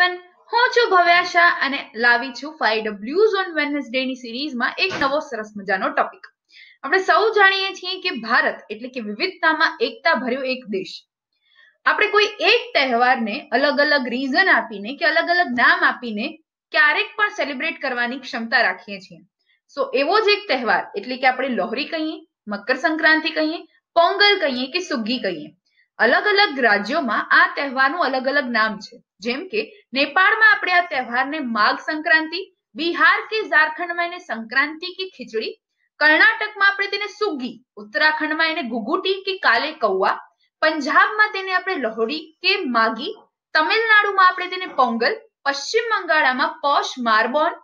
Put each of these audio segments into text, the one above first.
everyone હું છું ભવ્યા શાહ અને લાવી છું ફાઈવ ડબલ્યુઝ ઓન વેનસડે ની સિરીઝમાં એક નવો સરસ મજાનો ટોપિક આપણે સૌ જાણીએ છીએ કે ભારત એટલે કે વિવિધતામાં એકતા ભર્યો એક દેશ આપણે કોઈ એક તહેવારને અલગ અલગ રીઝન આપીને કે અલગ અલગ નામ આપીને ક્યારેક પણ સેલિબ્રેટ કરવાની ક્ષમતા રાખીએ છીએ સો એવો જ એક તહેવાર એટલે કે આપણે લોહરી કહીએ મકર સંક્રાંતિ કહીએ પોંગલ કહીએ કે સુગ્ગી કહીએ અલગ અલગ રાજ્યોમાં આ તહેવારનું અલગ અલગ નામ છે જેમ કે નેપાળમાં આપણે આ તહેવારને માઘ સંક્રાંતિ બિહાર કે ઝારખંડમાં એને સંક્રાંતિ કે ખીચડી કર્ણાટકમાં આપણે તેને સુગી ઉત્તરાખંડમાં એને ગુગુટી કે કાલે કૌવા પંજાબમાં તેને આપણે લોહડી કે માગી તમિલનાડુમાં આપણે તેને પોંગલ પશ્ચિમ બંગાળમાં પોશ માર્બોન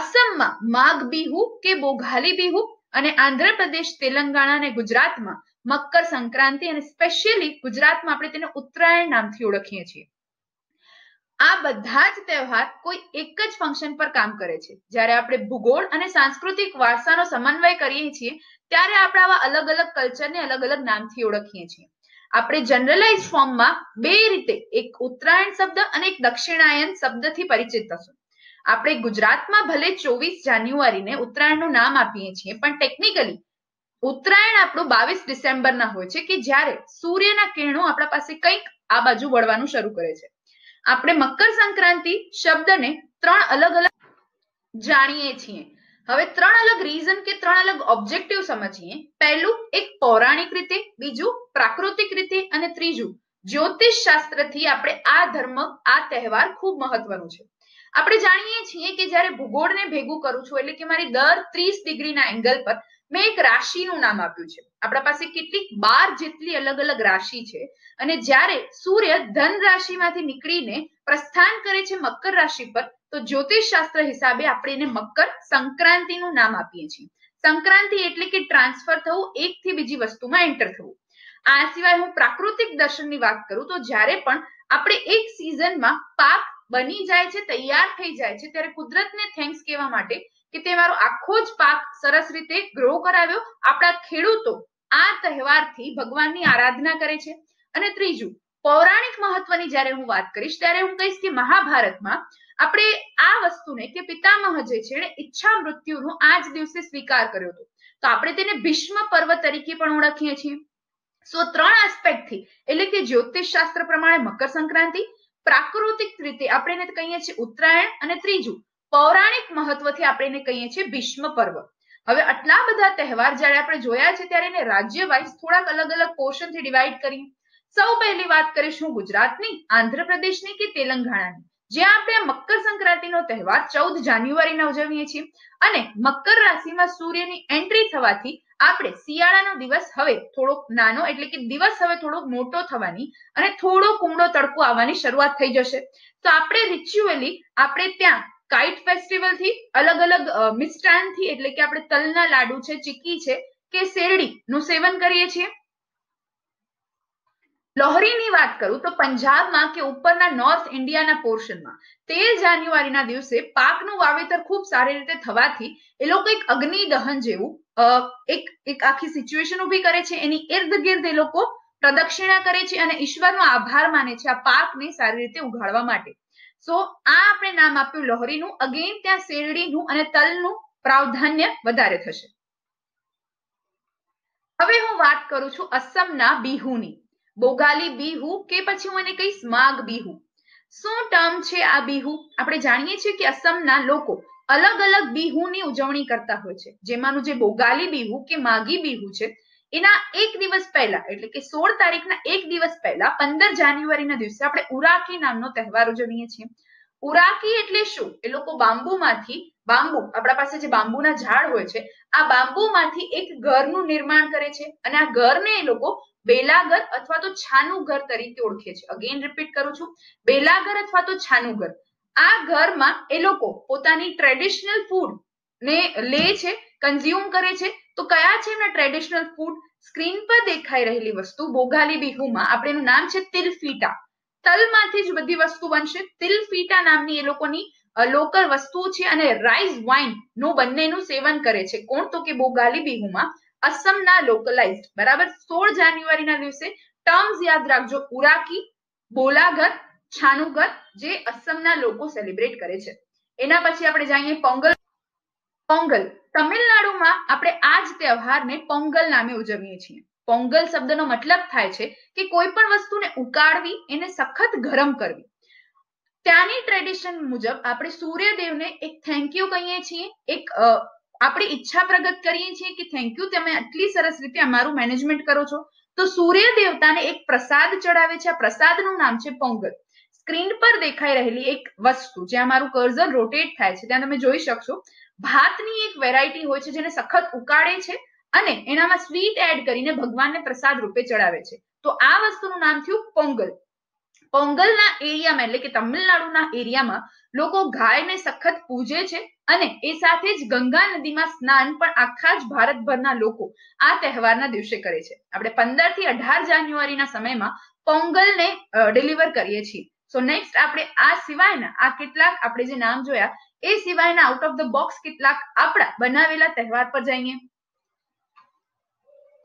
આસામમાં માઘ બિહુ કે બોઘાલી બિહુ અને આંધ્રપ્રદેશ તેલંગાણા અને ગુજરાતમાં મકર સંક્રાંતિ અને સ્પેશિયલી ગુજરાતમાં આપણે તેને ઉત્તરાયણ નામથી ઓળખીએ છીએ આ બધા જ તહેવાર કોઈ એક જ ફંક્શન પર કામ કરે છે જ્યારે આપણે ભૂગોળ અને સાંસ્કૃતિક વારસાનો સમન્વય કરીએ છીએ ત્યારે આપણે આવા અલગ અલગ કલ્ચરને અલગ અલગ નામથી ઓળખીએ છીએ આપણે જનરલાઇઝ ફોર્મમાં બે રીતે એક ઉત્તરાયણ શબ્દ અને એક દક્ષિણાયન શબ્દથી પરિચિત થશું આપણે ગુજરાતમાં ભલે ચોવીસ જાન્યુઆરીને ઉત્તરાયણનું નામ આપીએ છીએ પણ ટેકનિકલી ઉત્તરાયણ આપણું બાવીસ ડિસેમ્બરના હોય છે કે જ્યારે સૂર્યના કિરણો આપણા પાસે કંઈક આ બાજુ વળવાનું શરૂ કરે છે આપણે મકર સંક્રાંતિ શબ્દને ત્રણ અલગ અલગ જાણીએ છીએ હવે ત્રણ અલગ રીઝન કે ત્રણ અલગ ઓબ્જેક્ટિવ સમજીએ પહેલું એક પૌરાણિક રીતે બીજું પ્રાકૃતિક રીતે અને ત્રીજું જ્યોતિષ શાસ્ત્રથી આપણે આ ધર્મ આ તહેવાર ખૂબ મહત્વનો છે આપણે જાણીએ છીએ કે જ્યારે ભૂગોળને ભેગું કરું છું એટલે કે મારી દર ત્રીસ ડિગ્રીના એંગલ પર મેં એક રાશિનું નામ આપ્યું છે આપણા પાસે કેટલીક બાર જેટલી અલગ અલગ રાશિ છે અને જ્યારે સૂર્ય ધન રાશિમાંથી નીકળીને પ્રસ્થાન કરે છે મકર રાશિ પર તો જ્યોતિષ શાસ્ત્ર હિસાબે આપણે એને મકર સંક્રાંતિનું નામ આપીએ છીએ સંક્રાંતિ એટલે કે ટ્રાન્સફર થવું એક થી બીજી વસ્તુમાં એન્ટર થવું આ સિવાય હું પ્રાકૃતિક દર્શનની વાત કરું તો જ્યારે પણ આપણે એક સિઝનમાં પાક બની જાય છે તૈયાર થઈ જાય છે ત્યારે કુદરતને થેન્ક્સ કહેવા માટે કે તે મારો આખો જ પાક સરસ રીતે ગ્રો કરાવ્યો આપણા ખેડૂતો આ તહેવારથી ભગવાનની આરાધના કરે છે અને ત્રીજું પૌરાણિક મહત્વની જ્યારે હું વાત કરીશ ત્યારે હું કહીશ કે મહાભારતમાં આપણે આ વસ્તુને કે પિતામહ જે છે એણે ઈચ્છા મૃત્યુનો આ જ દિવસે સ્વીકાર કર્યો હતો તો આપણે તેને ભીષ્મ પર્વ તરીકે પણ ઓળખીએ છીએ સો ત્રણ આસ્પેક્ટથી એટલે કે જ્યોતિષ શાસ્ત્ર પ્રમાણે મકર સંક્રાંતિ પ્રાકૃતિક રીતે આપણે એને કહીએ છીએ ઉત્તરાયણ અને ત્રીજું પૌરાણિક મહત્વથી આપણે એને કહીએ છીએ ભીષ્મ પર્વ હવે આટલા બધા તહેવાર જ્યારે આપણે જોયા છે ત્યારે એને રાજ્ય વાઇઝ થોડાક અલગ અલગ પોર્શનથી ડિવાઈડ કરીએ સૌ પહેલી વાત કરીશું ગુજરાતની આંધ્રપ્રદેશની કે તેલંગાણાની જ્યાં આપણે મકર સંક્રાંતિનો તહેવાર ચૌદ જાન્યુઆરીના ઉજવીએ છીએ અને મકર રાશિમાં સૂર્યની એન્ટ્રી થવાથી આપણે શિયાળાનો દિવસ હવે થોડોક નાનો એટલે કે દિવસ હવે થોડોક મોટો થવાની અને થોડો કુમળો તડકો આવવાની શરૂઆત થઈ જશે તો આપણે રિચ્યુઅલી આપણે ત્યાં કાઇટ ફેસ્ટિવલ થી અલગ અલગ મિષ્ટાન થી એટલે કે આપણે તલના લાડુ છે ચીકી છે કે શેરડી નું સેવન કરીએ છીએ લોહરીની વાત કરું તો પંજાબમાં કે ઉપરના નોર્થ ઇન્ડિયાના પોર્શનમાં તેર જાન્યુઆરીના દિવસે પાકનું વાવેતર ખૂબ સારી રીતે થવાથી એ લોકો એક અગ્નિ દહન જેવું એક એક આખી સિચ્યુએશન ઊભી કરે છે એની ઇર્દ એ લોકો પ્રદક્ષિણા કરે છે અને ઈશ્વરનો આભાર માને છે આ પાકને સારી રીતે ઉગાડવા માટે સો આ આપણે નામ આપ્યું લોહરીનું અગેન ત્યાં શેરડીનું અને તલનું પ્રાવધાન્ય વધારે થશે હવે હું વાત કરું છું અસમના બિહુની બોગાલી બિહુ કે પછી હું એને કહીશ માગ બિહુ શું ટર્મ છે આ બિહુ આપણે જાણીએ છીએ કે અસમના લોકો અલગ અલગ બિહુની ઉજવણી કરતા હોય છે જેમાંનું જે બોગાલી બિહુ કે માગી બિહુ છે એના એક દિવસ પહેલા એટલે કે સોળ તારીખના એક દિવસ પહેલા પંદર જાન્યુઆરીના દિવસે આપણે ઉરાકી નામનો તહેવાર ઉજવીએ છીએ ઉરાકી એટલે શું એ લોકો બાંબુમાંથી બાંબુ આપણા પાસે જે બાંબુના ઝાડ હોય છે આ બાંબુમાંથી એક ઘરનું નિર્માણ કરે છે અને આ ઘરને એ લોકો બેલાગર અથવા તો છાનું ઘર તરીકે ઓળખે છે અગેન રિપીટ કરું છું બેલાગર અથવા તો છાનું ઘર આ ઘરમાં એ લોકો પોતાની ટ્રેડિશનલ ફૂડ ને લે છે કન્ઝ્યુમ કરે છે તો કયા છે એમના ટ્રેડિશનલ ફૂડ સ્ક્રીન પર દેખાઈ રહેલી વસ્તુ બોગાલી બિહુમાં આપણે એનું નામ છે તિલફીટા તલમાંથી જ બધી વસ્તુ બનશે તિલફીટા નામની એ લોકોની લોકલ વસ્તુ છે અને રાઈસ વાઇન નું બંનેનું સેવન કરે છે કોણ તો કે બોગાલી બિહુમાં અસમના લોકલાઇઝ બરાબર સોળ જાન્યુઆરીના દિવસે ટર્મ્સ યાદ રાખજો ઉરાકી બોલાગર છાનુગર જે અસમના લોકો સેલિબ્રેટ કરે છે એના પછી આપણે જઈએ પોંગલ પોંગલ તમિલનાડુમાં આપણે આ જ તહેવારને પોંગલ નામે ઉજવીએ છીએ પોંગલ શબ્દનો મતલબ થાય છે કે કોઈ પણ વસ્તુને ઉકાળવી એને સખત ગરમ કરવી ત્યાંની ટ્રેડિશન મુજબ આપણે સૂર્યદેવને એક થેન્ક યુ કહીએ છીએ એક આપણી ઈચ્છા પ્રગટ કરીએ છીએ કે થેન્ક યુ તમે આટલી સરસ રીતે અમારું મેનેજમેન્ટ કરો છો તો સૂર્ય દેવતાને એક પ્રસાદ ચડાવે છે આ પ્રસાદનું નામ છે પોંગલ સ્ક્રીન પર દેખાઈ રહેલી એક વસ્તુ જ્યાં મારું કર્ઝર રોટેટ થાય છે ત્યાં તમે જોઈ શકશો ભાતની એક વેરાયટી હોય છે જેને સખત ઉકાળે છે અને એનામાં સ્વીટ એડ કરીને ભગવાનને પ્રસાદ રૂપે ચડાવે છે તો આ વસ્તુનું નામ થયું પોંગલ પોંગલના એરિયામાં એટલે કે તમિલનાડુના એરિયામાં લોકો ગાયને સખત પૂજે છે અને એ સાથે જ ગંગા નદીમાં સ્નાન પણ આખા જ ભારતભરના લોકો આ તહેવારના દિવસે કરે છે આપણે પંદર થી અઢાર જાન્યુઆરીના સમયમાં પોંગલને ડિલિવર કરીએ છીએ સો નેક્સ્ટ આપણે આ સિવાયના આ કેટલાક આપણે જે નામ જોયા એ સિવાયના આઉટ ઓફ ધ બોક્સ કેટલાક આપણા બનાવેલા તહેવાર પર જઈએ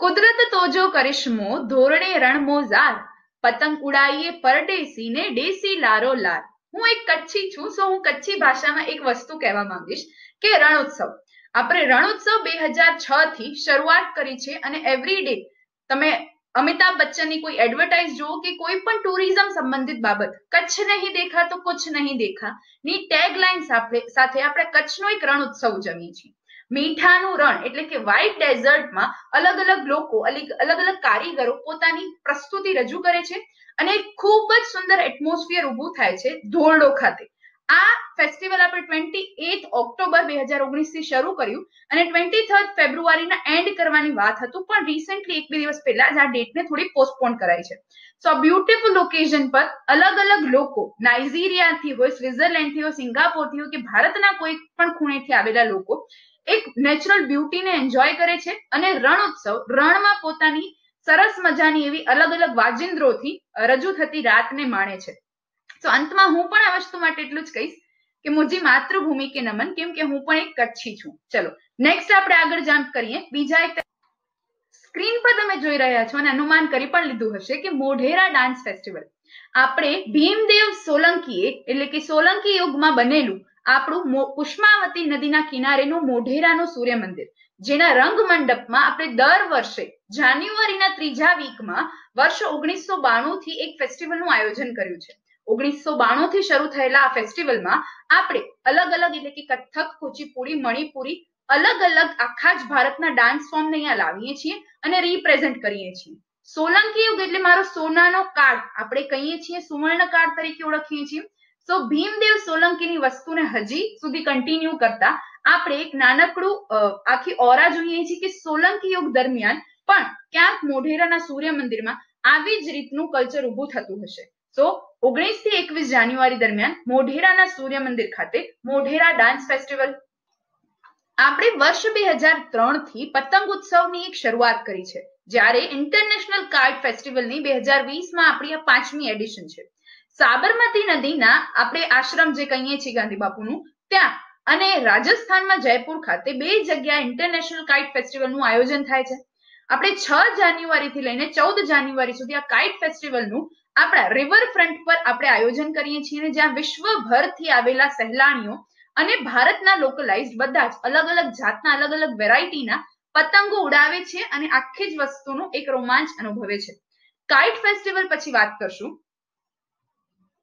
કુદરત તોજો કરિશ્મો ધોરણે રણમો ઝાર પતંગ ઉડાઈએ પરદેસી ને દેસી લારો લાર હું એક કચ્છી છું સો હું કચ્છી ભાષામાં એક વસ્તુ કહેવા માંગીશ કે રણોત્સવ આપણે રણોત્સવ બે હજાર છ થી શરૂઆત કરી છે અને એવરીડે તમે અમિતાભ બચ્ચનની કોઈ એડવર્ટાઇઝ જુઓ કે કોઈ પણ ટુરિઝમ સંબંધિત બાબત કચ્છ નહીં દેખા તો કુછ નહીં દેખા ની ટેગલાઇન સાથે આપણે કચ્છનો એક રણ ઉત્સવ ઉજવીએ છીએ મીઠાનું રણ એટલે કે વ્હાઇટ ડેઝર્ટમાં અલગ અલગ લોકો અલગ અલગ કારીગરો પોતાની પ્રસ્તુતિ રજૂ કરે છે અને ખૂબ જ સુંદર એટમોસ્ફિયર ઊભું થાય છે ધોરડો ખાતે આ ફેસ્ટિવલ આપણે ટ્વેન્ટી એથ ઓક્ટોબર બે હજાર ઓગણીસ થી શરૂ કર્યું અને ટ્વેન્ટી થર્ડ ફેબ્રુઆરીના એન્ડ કરવાની વાત હતું પણ રિસેન્ટલી એક બે દિવસ પહેલા જ આ ડેટને થોડી પોસ્ટપોન કરાઈ છે સો બ્યુટીફુલ લોકેશન પર અલગ અલગ લોકો નાઇજીરિયાથી હોય સ્વિટરલેન્ડથી હોય સિંગાપોરથી હોય કે ભારતના કોઈ પણ ખૂણેથી આવેલા લોકો એક નેચરલ બ્યુટીને એન્જોય કરે છે અને રણ ઉત્સવ રણમાં પોતાની સરસ મજાની એવી અલગ અલગ વાજિંદ્રોથી રજૂ થતી રાતને માણે છે તો અંતમાં હું પણ આ વસ્તુ માટે એટલું જ કહીશ કે મુજી માતૃભૂમિ કે નમન કેમ કે હું પણ એક કચ્છી છું ચલો નેક્સ્ટ આપણે આગળ જમ્પ કરીએ બીજા એક સ્ક્રીન પર તમે જોઈ રહ્યા છો અને અનુમાન કરી પણ લીધું હશે કે મોઢેરા ડાન્સ ફેસ્ટિવલ આપણે ભીમદેવ સોલંકીએ એટલે કે સોલંકી યુગમાં બનેલું આપણું પુષ્માવતી નદીના કિનારેનું મોઢેરાનું સૂર્ય મંદિર જેના રંગ મંડપમાં આપણે દર વર્ષે જાન્યુઆરીના ત્રીજા વીકમાં વર્ષ ઓગણીસો બાણું થી એક ફેસ્ટિવલનું આયોજન કર્યું છે ઓગણીસો બાણું થી શરૂ થયેલા આ ફેસ્ટિવલમાં આપણે અલગ અલગ એટલે કે કથક કુચીપુડી મણિપુરી અલગ અલગ આખા જ ભારતના ડાન્સ ફોર્મને અહીંયા લાવીએ છીએ અને રિપ્રેઝન્ટ કરીએ છીએ સોલંકી યુગ એટલે મારો સોનાનો કાળ આપણે કહીએ છીએ સુવર્ણ કાળ તરીકે ઓળખીએ છીએ સો ભીમદેવ સોલંકીની વસ્તુને હજી સુધી કન્ટિન્યુ કરતા આપણે એક નાનકડું આખી ઓરા જોઈએ છીએ કે સોલંકી યુગ દરમિયાન પણ ક્યાંક મોઢેરાના સૂર્ય મંદિરમાં આવી જ રીતનું કલ્ચર ઉભું થતું હશે સો ઓગણીસ થી એકવીસ જાન્યુઆરી દરમિયાન મોઢેરાના સૂર્ય મંદિર ખાતે મોઢેરા ડાન્સ ફેસ્ટિવલ આપણે વર્ષ બે હજાર ત્રણ થી પતંગ ઉત્સવની એક શરૂઆત કરી છે જ્યારે ઇન્ટરનેશનલ કાર્ડ ફેસ્ટિવલની બે હજાર વીસમાં આપણી આ પાંચમી એડિશન છે સાબરમતી નદીના આપણે આશ્રમ જે કહીએ છીએ ગાંધી બાપુનું ત્યાં અને રાજસ્થાનમાં જયપુર ખાતે બે જગ્યા ઇન્ટરનેશનલ કાઇટ ફેસ્ટિવલનું આયોજન થાય છે આપણે છ જાન્યુઆરી થી લઈને ચૌદ જાન્યુઆરી સુધી આ કાઇટ ફેસ્ટિવલનું આપણા રિવરફ્રન્ટ પર આપણે આયોજન કરીએ છીએ જ્યાં વિશ્વભરથી આવેલા સહેલાણીઓ અને ભારતના લોકલાઇઝ બધા જ અલગ અલગ જાતના અલગ અલગ વેરાયટીના પતંગો ઉડાવે છે અને આખી જ વસ્તુનો એક રોમાંચ અનુભવે છે કાઇટ ફેસ્ટિવલ પછી વાત કરશું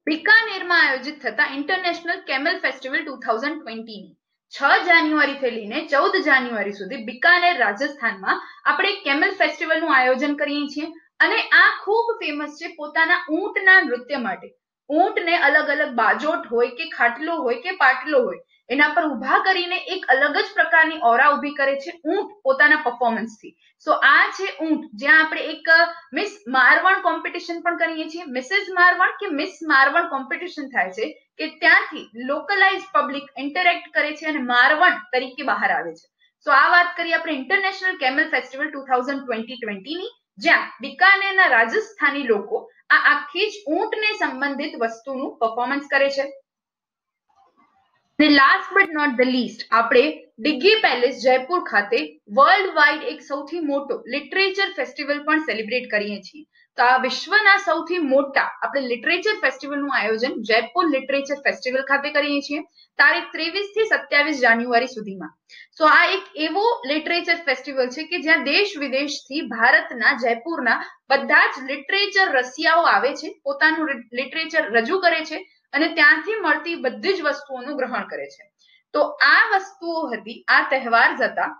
બિકાનેરમાં આયોજિત થતા international camel festival two thousand ટ્વેન્ટીની છ જાન્યુઆરીથી લઈને ચૌદ જાન્યુઆરી સુધી બિકાનેર રાજસ્થાનમાં આપણે કેમલ ફેસ્ટિવલનું આયોજન કરીએ છીએ અને આ ખૂબ ફેમસ છે પોતાના ઊંટના નૃત્ય માટે ઊંટને અલગ અલગ બાજોટ હોય કે ખાટલો હોય કે પાટલો હોય એના પર ઊભા કરીને એક અલગ જ પ્રકારની ઓરા ઊભી કરે છે ઊંટ પોતાના પરફોર્મન્સથી સો આ છે ઊંટ જ્યાં આપણે એક મિસ મારવણ કોમ્પિટિશન પણ કરીએ છીએ મિસિસ મારવણ કે મિસ મારવણ કોમ્પિટિશન થાય છે કે ત્યાંથી લોકલાઇઝ પબ્લિક ઇન્ટરેક્ટ કરે છે અને મારવણ તરીકે બહાર આવે છે સો આ વાત કરીએ આપણે international camel festival two thousand twenty ટ્વેન્ટીની જ્યાં બિકાનેરના રાજસ્થાની લોકો આ આખી જ ઊંટને સંબંધિત વસ્તુનું પરફોર્મન્સ કરે છે ને last but not the least આપણે ડિગ્ગી પેલેસ જયપુર ખાતે વર્લ્ડ વાઇડ એક સૌથી મોટો લિટરેચર ફેસ્ટિવલ પણ સેલિબ્રેટ કરીએ છીએ તો આ વિશ્વના સૌથી મોટા આપણે લિટરેચર ફેસ્ટિવલનું આયોજન જયપુર લિટરેચર ફેસ્ટિવલ ખાતે કરીએ છીએ તારીખ ત્રેવીસ થી સત્યાવીસ જાન્યુઆરી સુધીમાં તો આ એક એવો લિટરેચર ફેસ્ટિવલ છે કે જ્યાં દેશ વિદેશથી ભારતના જયપુરના બધા જ લિટરેચર રસિયાઓ આવે છે પોતાનું લિટરેચર રજૂ કરે છે અને ત્યાંથી મળતી બધી જ વસ્તુઓનું ગ્રહણ કરે છે તો આ વસ્તુઓ હતી આ તહેવાર જતા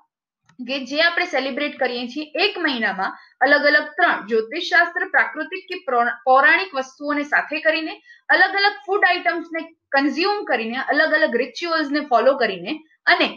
કે જે આપણે સેલિબ્રેટ કરીએ છીએ એક મહિનામાં અલગ અલગ ત્રણ જ્યોતિષ શાસ્ત્ર પ્રાકૃતિક કે પૌરાણિક વસ્તુઓને સાથે કરીને અલગ અલગ ફૂડ આઇટમ્સને કન્ઝ્યુમ કરીને અલગ અલગ રિચ્યુઅલ્સને ફોલો કરીને અને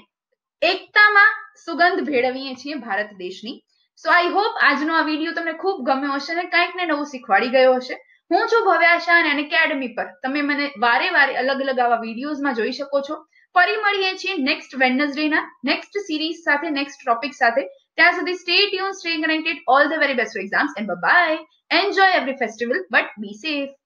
એકતામાં સુગંધ ભેળવીએ છીએ ભારત દેશની સો આઈ હોપ આજનો આ વિડીયો તમને ખૂબ ગમ્યો હશે અને કંઈક ને નવું શીખવાડી ગયો હશે હું છું ભવ્યા શાહ એકેડમી પર તમે મને વારે વારે અલગ અલગ આવા વિડીયોઝમાં જોઈ શકો છો ફરી મળીએ છીએ નેક્સ્ટ ના નેક્સ્ટ સિરીઝ સાથે નેક્સ્ટ ટોપિક સાથે ત્યાં સુધી stay tuned stay connected all the very best exams and bye enjoy every festival but be safe